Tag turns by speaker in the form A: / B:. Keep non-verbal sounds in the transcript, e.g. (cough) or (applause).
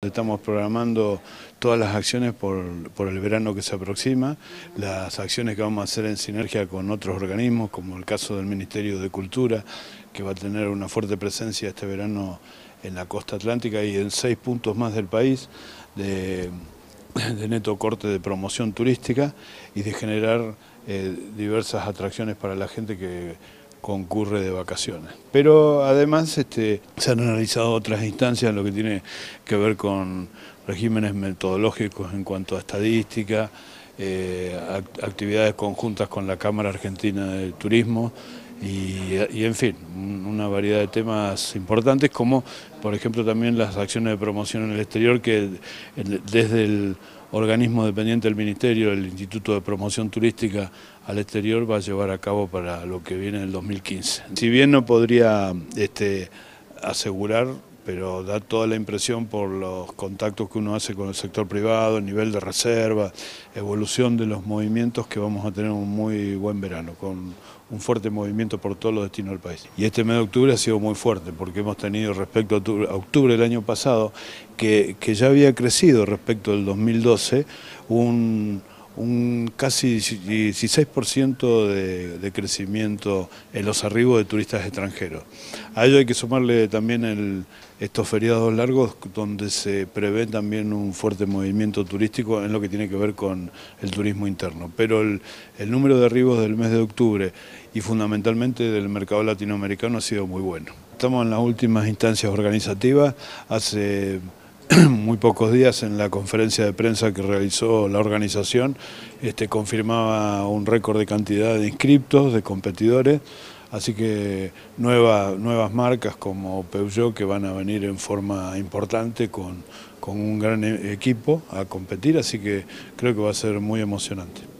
A: Estamos programando todas las acciones por, el verano que se aproxima, las acciones que vamos a hacer en sinergia con otros organismos, como el caso del Ministerio de Cultura, que va a tener una fuerte presencia este verano en la costa atlántica y en seis puntos más del país de, neto corte de promoción turística y de generar eh, diversas atracciones para la gente que concurre de vacaciones. Pero además este, se han analizado otras instancias lo que tiene que ver con regímenes metodológicos en cuanto a estadística, eh, actividades conjuntas con la Cámara Argentina de Turismo y, en fin, una variedad de temas importantes como por ejemplo también las acciones de promoción en el exterior que desde el organismo dependiente del Ministerio, el Instituto de Promoción Turística al Exterior, va a llevar a cabo para lo que viene en el 2015. Si bien no podría este, asegurar pero da toda la impresión por los contactos que uno hace con el sector privado, el nivel de reserva, evolución de los movimientos que vamos a tener un muy buen verano, con un fuerte movimiento por todos los destinos del país. Y este mes de octubre ha sido muy fuerte, porque hemos tenido respecto a octubre, del año pasado, que ya había crecido respecto del 2012, un un casi 16% de, crecimiento en los arribos de turistas extranjeros. A ello hay que sumarle también estos feriados largos donde se prevé también un fuerte movimiento turístico en lo que tiene que ver con el turismo interno. Pero el, el número de arribos del mes de octubre y fundamentalmente del mercado latinoamericano ha sido muy bueno. Estamos en las últimas instancias organizativas, hace (clears throat) muy pocos días en la conferencia de prensa que realizó la organización, este, confirmaba un récord de cantidad de inscriptos, de competidores, así que nuevas marcas como Peugeot que van a venir en forma importante con un gran e-, equipo a competir, así que creo que va a ser muy emocionante.